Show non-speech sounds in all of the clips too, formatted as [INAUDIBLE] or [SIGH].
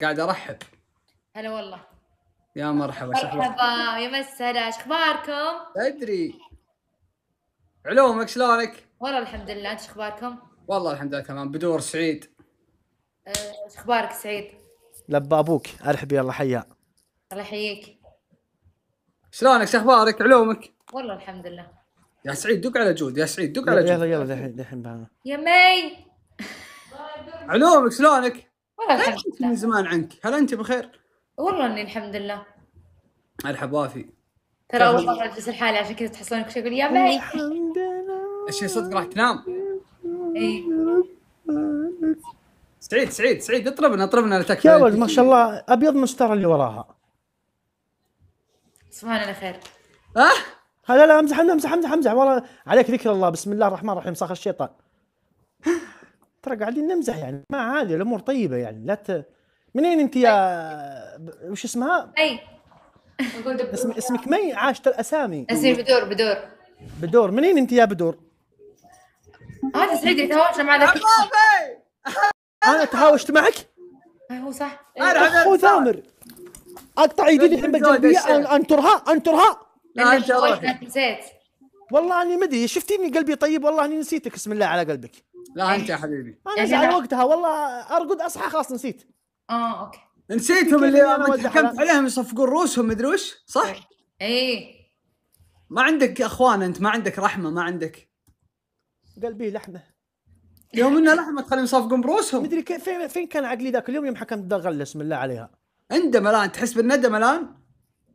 قاعد ارحب هلا والله يا مرحبا مرحبا يا مسهلا ايش اخباركم؟ ادري علومك شلونك؟ والله الحمد لله انت اخباركم؟ والله الحمد لله تمام بدور سعيد ايش أه، اخبارك سعيد؟ لبى ابوك ارحب يلا حيا الله يحييك شلونك اخبارك علومك؟ والله الحمد لله يا سعيد دق على جود يا سعيد دق على جود يلا يلا دحين دحين يا مي علومك شلونك؟ من زمان عنك هل انت بخير؟ والله اني الحمد لله مرحبا وافي ترى اول مره اجلس لحالي عشان كذا تحصلون كل شيء يقول يا باي الحمد لله الشيء صدق راح تنام اي سعيد سعيد سعيد اطربنا اطربنا لا يا ولد ما شاء الله ابيض من اللي وراها سبحان الله خير اه لا لا امزح امزح امزح امزح والله عليك ذكر الله بسم الله الرحمن الرحيم صخر الشيطان ترى قاعدين نمزح يعني ما عادي الامور طيبه يعني لا ت... منين انت يا وش اسمها؟ اي اسم... اسمك مي عاشت الاسامي اسمي بدور بدور بدور منين انت يا بدور؟ هذا سعيد يتهاوش مع ذاك انا تهاوشت معك؟ هو صح انا ثامر اقطع يدي الحين بالجلديه انترها انترها لا انت نسيت والله اني ما ادري شفتيني قلبي طيب والله اني نسيتك بسم الله على قلبك لا إيه. انت يا حبيبي انا يعني ازعل وقتها والله ارقد اصحى خلاص نسيت اه اوكي نسيتهم اللي انا حكمت عليهم يصفقون روسهم مدري وش صح؟ ايه, إيه. ما عندك اخوان انت ما عندك رحمه ما عندك قلبي لحمه يوم انه لحمه تخليهم يصفقون بروسهم مدري فين فين كان عقلي ذاك اليوم يوم حكمت اسم الله عليها اندم الان تحس بالندم الان؟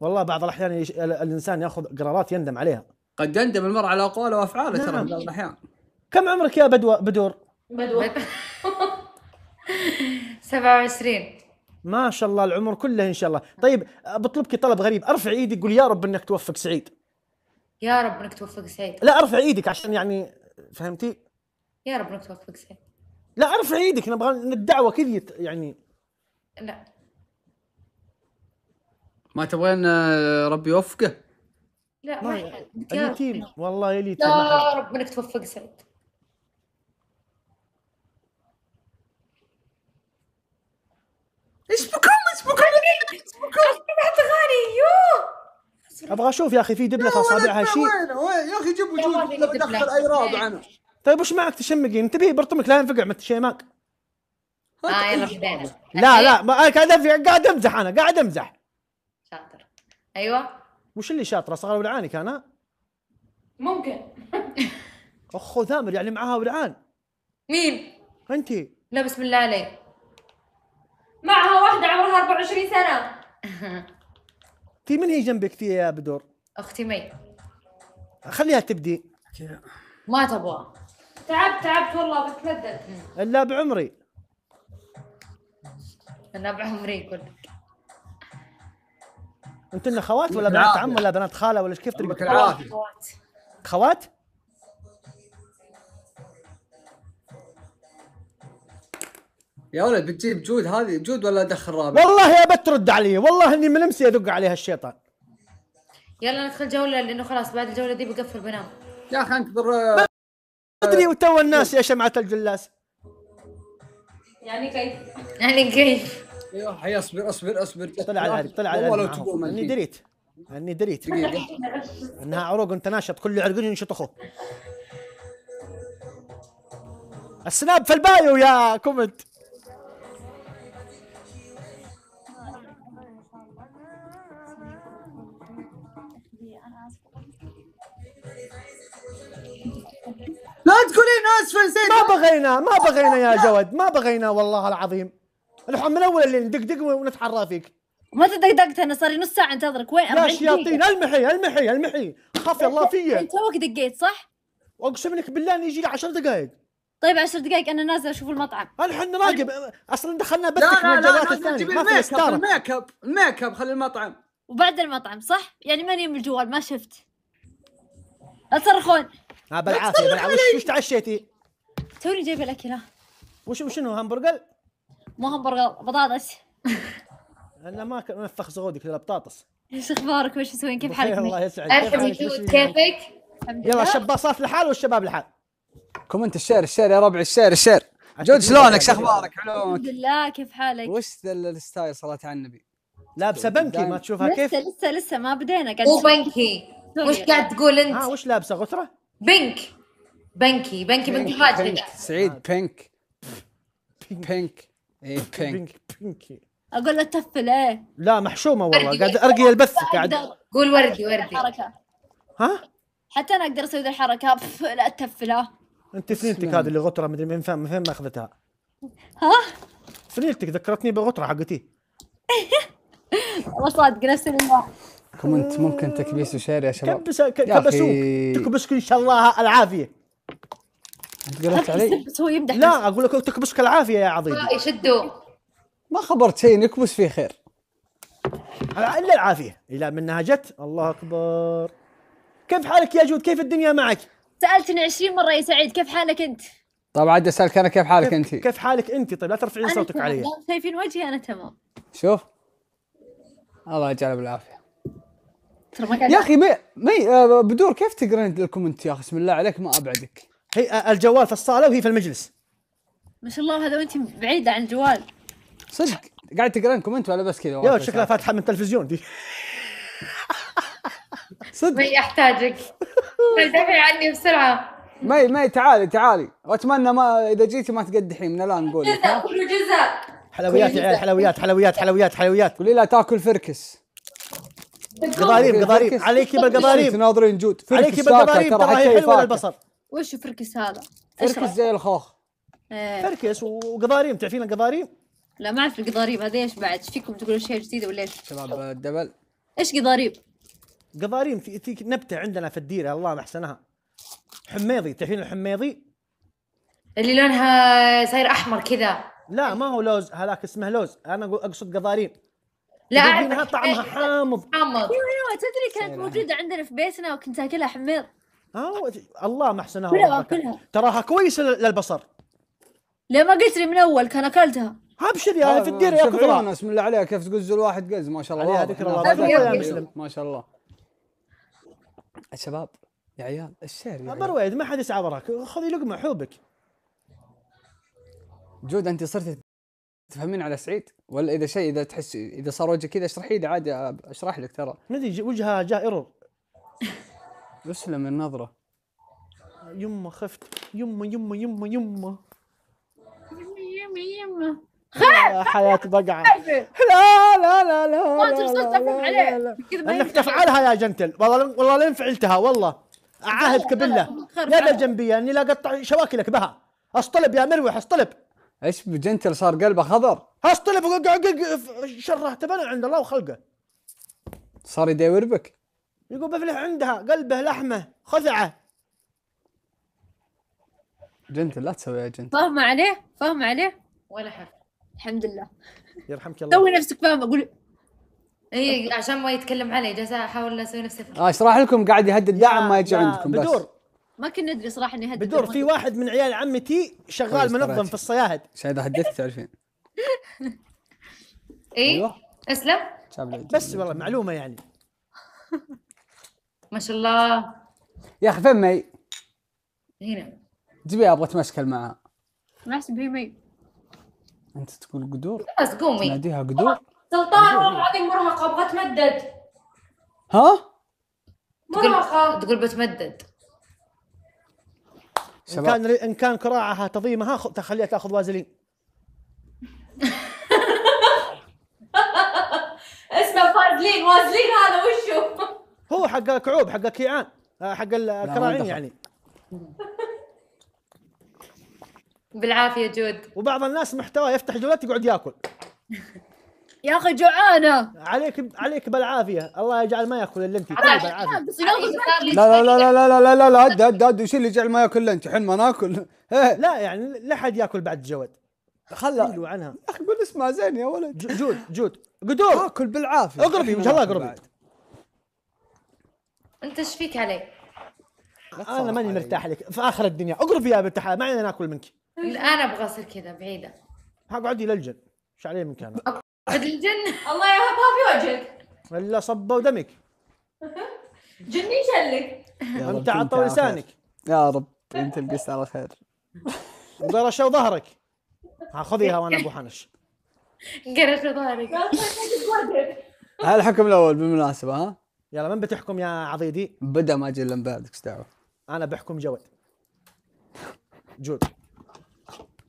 والله بعض الاحيان يش... الانسان ياخذ قرارات يندم عليها قد يندم المرء على اقواله وافعاله ترى نعم. بعض الاحيان كم عمرك يا بدو بدور؟ بدو 27 [LAUGHS] ما شاء الله العمر كله ان شاء الله طيب بطلبك طلب غريب ارفع ايدك قول يا رب انك توفق سعيد يا رب انك توفق سعيد لا ارفع ايدك عشان يعني فهمتي يا رب انك توفق سعيد لا ارفع ايدك نبغى الدعوه كذي يعني لا ما تبغين آه، ربي يوفقه لا ما, يا رب والله يليت يا رب انك توفق سعيد ابغى اشوف يا اخي في دبله اصابعها شيء يا اخي جيب وجود ولا اي رابع انا طيب وش معك تشمقي انتبهي برطمك لا ينفقع من تشيماك آه، لا أيوة. لا ما قاعد قاعد امزح انا قاعد امزح شاطر ايوه وش اللي شاطره صغار ولعانك انا؟ ممكن [LAUGHS] اخو ثامر يعني معها ولعان مين؟ انت لا بسم الله عليك معها واحده عمرها 24 سنه [LAUGHS] في من هي جنبك يا بدور؟ اختي مي خليها تبدي ما تبغى تعبت تعبت والله بتمدد الا بعمري انا بعمري كلك انتن خوات ولا بنات عم ولا بنات خاله ولا كيف تقول خوات خوات يا ولد بتجيب جود هذه جود ولا ادخل رابع؟ والله يا بترد علي والله اني من امسي ادق عليها الشيطان يلا ندخل جوله لانه خلاص بعد الجوله دي بقفل بنام يا اخي انتظر آه، ادري وتو الناس يا شمعه الجلاس يعني كيف؟ يعني كيف؟ يا حي اصبر اصبر اصبر طلع على طلع على اني دريت اني دريت انها عروق انت ناشط كل عرقين ينشط اخوك السناب في البايو يا كومنت ما تقولين اسف نسيت ما بغينا ما بغينا يا جود ما بغينا والله العظيم الحين من اول اللي ندقدق ونتحرى فيك ما تدقدقت انا صار لي نص ساعه انتظرك وين لا شياطين المحي المحي المحي خاف الله فيا انت توك دقيت صح؟ واقسم لك بالله اني يجي لي 10 دقائق طيب 10 دقائق انا نازل اشوف المطعم الحين راقب اصلا دخلنا بس لا لا لا ما في الميك اب الميك اب الميك اب خلي المطعم وبعد المطعم صح؟ يعني ماني من الجوال ما شفت اصرخون تصرخون ها بالعافيه بالعافيه وش, تعشيتي؟ توني جايبه الاكل ها وش وشنو همبرجر؟ مو همبرجر بطاطس انا ما نفخ زغودي الا بطاطس ايش اخبارك وش مسوين كيف حالك؟ الله يسعدك كيفك؟ يلا الشباب صاف لحال والشباب لحال كومنت الشير الشير يا ربع الشير الشير جود شلونك شو اخبارك علومك؟ الحمد لله كيف حالك؟ وش ذا الستايل صلاة على النبي؟ لابسه بنكي ما تشوفها كيف؟ لسه لسه لسه ما بدينا قاعد مو بنكي وش قاعد تقول انت؟ ها وش لابسه غثره بينك بنكي بنكي بنك فاجئ سعيد بينك بينك اي بينك بينكي اقول له تفل ايه لا محشومه والله قاعد ارقي البث قاعد قول وردي وردي ها حتى انا اقدر اسوي الحركه لا تفل انت سنيلتك هذه اللي غطره مدري من فين من فين ما اخذتها ها سنيلتك ذكرتني بغطره حقتي والله صادق نفس الموضوع كومنت ممكن تكبيس وشير يا شباب كبس كبسوك تكبسك ان شاء الله العافيه انت قلت علي؟ بس هو يمدح لا اقول لك تكبسك العافيه يا عظيم يشدوه ما خبرت شيء نكبس فيه خير الا العافيه الى منها جت الله اكبر كيف حالك يا جود كيف الدنيا معك سالتني 20 مره يا سعيد كيف حالك انت طيب عاد اسالك انا كيف حالك انت كيف حالك انت طيب لا ترفعين صوتك علي شايفين وجهي انا تمام شوف الله يجعله بالعافيه يا اخي مي, مي آه، بدور كيف تقرين الكومنت يا اخي بسم الله عليك ما ابعدك هي آه، الجوال في الصاله وهي في المجلس ما شاء الله هذا وانت بعيده عن الجوال صدق قاعد تقرين كومنت ولا بس كذا يا شكلها فاتحه من التلفزيون دي [LAUGHS] صدق مي احتاجك دافعي عني بسرعه مي مي تعالي تعالي واتمنى ما اذا جيتي ما تقدحين من الان نقول جزء كله جزء حلويات يا عيال حلويات حلويات حلويات حلويات قولي لا تاكل فركس قضاريب قضاريب عليك بالقضاريب تناظرين جود عليك بالقضاريب ترى هي حلوه للبصر وش فركس هذا؟ فركس زي الخوخ إيه. فركس وقضاريم تعرفين القضاريم؟ لا ما اعرف القضاريب هذا ايش بعد؟ ايش فيكم تقولون شيء جديد ولا ايش؟ شباب الدبل ايش قضاريب؟ قضاريم في, في نبته عندنا في الديره الله ما احسنها حميضي تعرفين الحميضي؟ اللي لونها صاير احمر كذا لا ما هو لوز هذاك اسمه لوز انا اقصد قضاريم لا اعرف طعمها حامض حامض ايوه ايوه تدري كانت موجوده عندنا في بيتنا وكنت اكلها حمير اه الله ما احسنها كلها كلها تراها كويسه للبصر ليه ما قلت لي من اول كان اكلتها ابشر يا آه طيب، في الدير يا خضراء بسم الله عليك كيف تقز الواحد قز ما شاء الله عليها ذكر الله ما شاء الله الشباب يا عيال السير يا مرويد ما حد يسعى وراك خذي لقمه حوبك جود انت صرت تفهمين على سعيد ولا اذا شيء اذا تحس اذا صار وجهك كذا اشرحي لي عادي اشرح لك ترى ما ادري وجهها جاء ايرور اسلم النظره يمه خفت يمه يمه يمه يمه يمه يمه خاف حياة بقعة [LAUGHS] لا لا لا لا لا صرت افهم انك تفعلها يا جنتل والله والله لين فعلتها والله اعاهدك بالله يا ذا الجنبية اني لا اقطع شواكلك بها اصطلب يا مروح اصطلب ايش بجنتل صار قلبه خضر هاش طلع شره تبنى عند الله وخلقه صار يداور بك يقول بفلح عندها قلبه لحمه خزعه جنتل لا تسويها جنتل فاهمة عليه فاهمة عليه ولا حاجة الحمد لله يرحمك الله سوي نفسك فاهم اقول اي عشان ما يتكلم علي جالسة احاول اسوي نفسي آه، اشرح لكم قاعد يهدد دعم ما يجي عندكم بس بدور ما كنا ندري صراحه اني هدد بدور في واحد من عيال عمتي شغال طيب، منظم في الصياد شايف حدثت تعرفين [LAUGHS] اي أيوة. اسلم بس والله معلومه يعني [LAUGHS] ما شاء الله يا اخي فين مي؟ هنا جيبيها ابغى اتمشكل معها نحسب هي مي انت تقول قدور خلاص قومي ناديها قدور سلطان والله العظيم مرهقه ابغى اتمدد ها؟ مرهقه تقول بتمدد ان كان ان كان كراعها تظيمها تخليها تاخذ وازلين [LAUGHS] اسمه فازلين وازلين هذا وشو؟ هو حق الكعوب حق الكيعان آه، حق الكراعين يعني بالعافيه جود وبعض الناس محتوى يفتح جولات يقعد ياكل [LAUGHS] يا اخي جوعانه عليك عليك بالعافيه الله يجعل ما ياكل الا انت لا لا لا لا لا لا لا لا لا لا لا لا وش اللي يجعل ما ياكل انت الحين ما ناكل [LAUGHS] إيه. لا يعني لا حد ياكل بعد جود لا عنها لا اخي قول اسمها زين يا ولد جود جود قدور اكل بالعافيه اقربي وجه الله اقربي انت ايش فيك علي؟ انا ماني مرتاح لك في اخر الدنيا اقربي يا بنت ما علينا ناكل منك لا ابغى اصير كذا بعيده اقعدي للجن ايش لا لا لا قد الجنة [LAUGHS] الله يهبها في وجهك الا صبوا دمك [LAUGHS] جني شلك انت عطوا على لسانك يا رب انت لبست على خير [LAUGHS] وقرشوا ظهرك ها خذيها وانا ابو حنش قرش ظهرك طيب، طيب، طيب، هذا الحكم الاول بالمناسبه ها يلا من بتحكم يا عضيدي بدا ما جي الا بعدك إيش دعوه انا بحكم جود جود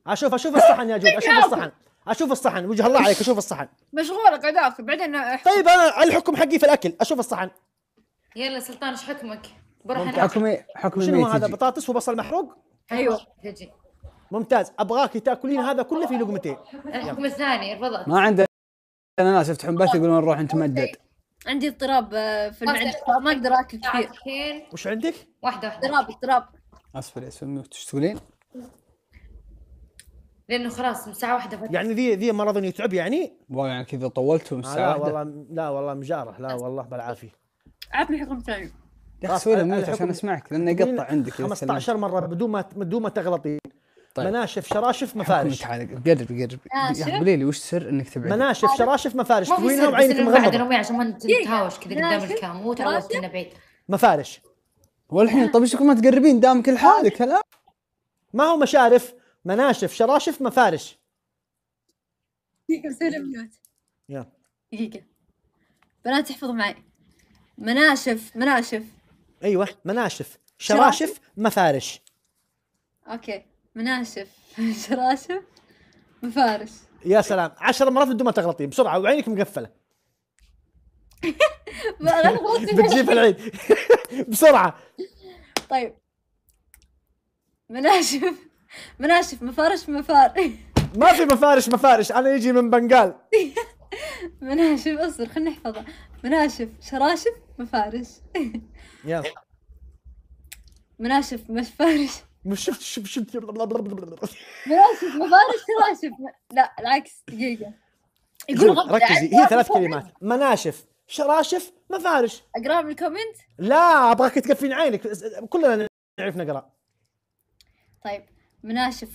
اشوف اشوف الصحن يا جود اشوف الصحن اشوف الصحن وجه الله عليك اشوف الصحن مشغوله قذافي بعدين أحكم. طيب انا الحكم حقي في الاكل اشوف الصحن يلا سلطان ايش حكمك؟ بروح انا حكمي حكمي شنو هذا بطاطس وبصل محروق؟ ايوه تجي ممتاز ابغاك تاكلين هذا كله في لقمتين الحكم الثاني رفضت ما عندنا ناس يفتحون بث يقولون نروح نتمدد عندي اضطراب آه، في المعده ما اقدر اكل كثير وش عندك؟ واحده واحده اضطراب اضطراب اصبري اسفل ايش تقولين؟ لانه خلاص من ساعه واحدة فتح يعني ذي ذي مرض يتعب يعني؟ والله يعني كذا طولتهم آه الساعه لا والله لا والله مجاره لا والله بالعافيه عطني حكم ثاني يا اخي سوي له عشان اسمعك لانه يقطع عندك 15 مره بدون ما بدون ما تغلطين طيب. مناشف شراشف مفارش قرب قرب قولي آه، لي وش سر انك تبعد مناشف آه، شراشف مفارش تقولينها وعينك مغمضه عشان ما نتهاوش كذا قدام الكام مو تعودت انه بعيد مفارش والحين طيب ايش ما تقربين دام كل حالك هلا ما هو مشارف مناشف شراشف مفارش دقيقة بسوي يا دقيقة بنات احفظوا معي مناشف مناشف ايوه مناشف شراشف مفارش اوكي مناشف [LAUGHS] شراشف مفارش يا سلام عشر مرات بدون ما تغلطين بسرعة وعينك مقفلة [LAUGHS] [LAUGHS] بتجيب العيد بسرعة طيب مناشف مناشف مفارش مفار ما في مفارش مفارش انا يجي من بنغال [LAUGHS] مناشف اصبر خلينا نحفظها مناشف شراشف مفارش يلا مناشف مفارش مش شفت شفت شفت مناشف مفارش شراشف لا العكس دقيقة يقول ركزي هي ثلاث كلمات مناشف شراشف مفارش اقراها بالكومنت؟ لا ابغاك تقفين عينك كلنا نعرف نقرا طيب مناشف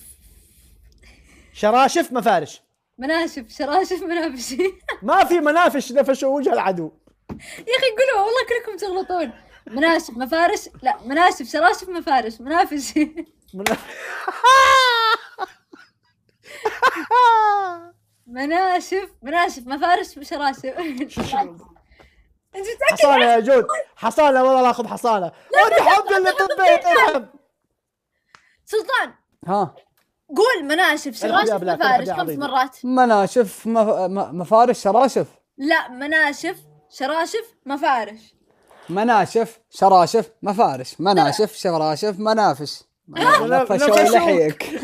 شراشف مفارش مناشف شراشف منافشي [LAUGHS] ما في منافش نفشوا وجه العدو يا اخي قولوا والله كلكم تغلطون مناشف مفارش لا مناشف شراشف مفارش منافشي [LAUGHS] مناشف مناشف مفارش وشراشف انت متاكد حصانه يا جود حصانه والله لا اخذ حصانه ودي حب اللي طبيت سلطان ها قول مناشف شراشف مفارش خمس مرات مناشف مف... مفارش شراشف لا مناشف شراشف مفارش مناشف شراشف مفارش مناشف شراشف منافش منافش لحيك [LAUGHS]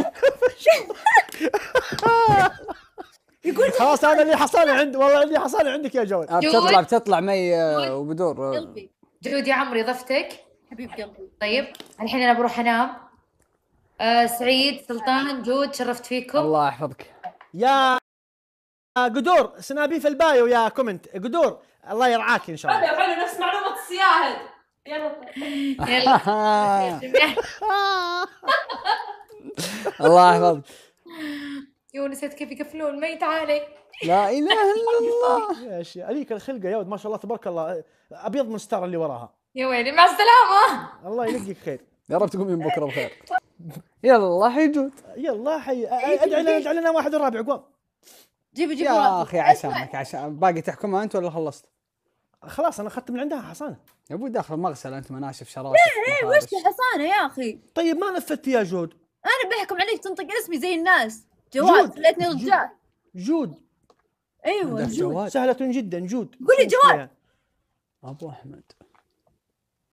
يقول خلاص انا اللي حصل عندي والله اللي حصل عندك يا جود بتطلع بتطلع مي وبدور قلبي جود يا عمري ضفتك حبيب قلبي طيب الحين انا بروح انام آه، سعيد سلطان جود شرفت فيكم الله يحفظك يا قدور سنابي في البايو يا كومنت قدور الله يرعاك ان شاء الله هذا نفس معلومه السياهل يلا [LAUGHS] الله يحفظك يو نسيت كيف يقفلون ميت علي لا اله الا الله [LAUGHS] يا شيخ عليك الخلقه يا ما شاء الله تبارك الله ابيض من الستار اللي وراها يا ويلي مع السلامه الله يلقيك خير يا رب تقوم من بكره بخير يلا [LAUGHS] حيجود يلا حي ادعي لنا ادعي لنا واحد الرابع قوم جيب جيب يا اخي عسامك عشان باقي تحكمها انت ولا خلصت؟ خلاص انا اخذت من عندها حصانه يا ابوي داخل مغسل انت مناشف شراشف ايه, إيه، وش الحصانه يا اخي طيب ما نفذت يا جود انا بحكم عليك تنطق اسمي زي الناس جواد خليتني رجال جود ايوه جود سهلة جدا جود قولي جواد ابو احمد